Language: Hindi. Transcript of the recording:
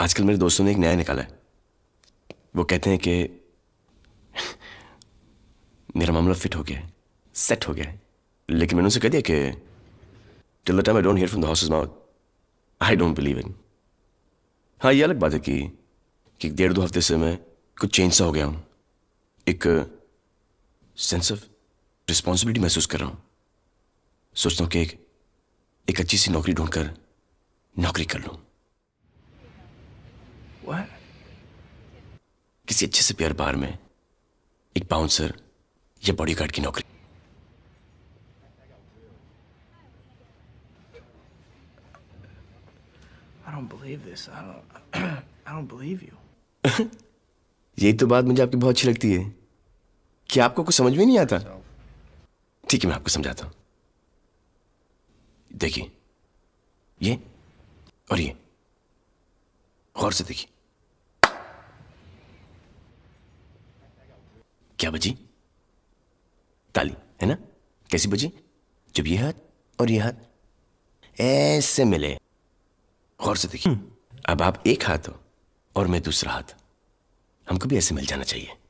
आजकल मेरे दोस्तों ने एक नया निकाला है वो कहते हैं कि मेरा मामला फिट हो गया है सेट हो गया है लेकिन मैंने उनसे कह दिया कि till the time I don't hear from the horse's mouth I don't believe in हाँ ये अलग बात है कि कि डेढ़ दो हफ्ते से मैं कुछ चेंज सा हो गया हूँ एक सेंस ऑफ रिस्पॉन्सिबिलिटी महसूस कर रहा हूँ सोचता हूँ कि एक, एक अच्छी सी नौकरी ढूंढ कर नौकरी कर लूँ What? किसी अच्छे से प्यार बार में एक बाउंसर या बॉडीगार्ड की नौकरी यही तो बात मुझे आपकी बहुत अच्छी लगती है कि आपको कुछ समझ में नहीं आता ठीक है मैं आपको समझाता हूं देखिए ये और ये गौर से देखिए क्या बजी ताली है ना कैसी बजी जब ये हाथ और ये हाथ ऐसे मिले गौर से देखिए हम्म। अब आप एक हाथ हो और मैं दूसरा हाथ हमको भी ऐसे मिल जाना चाहिए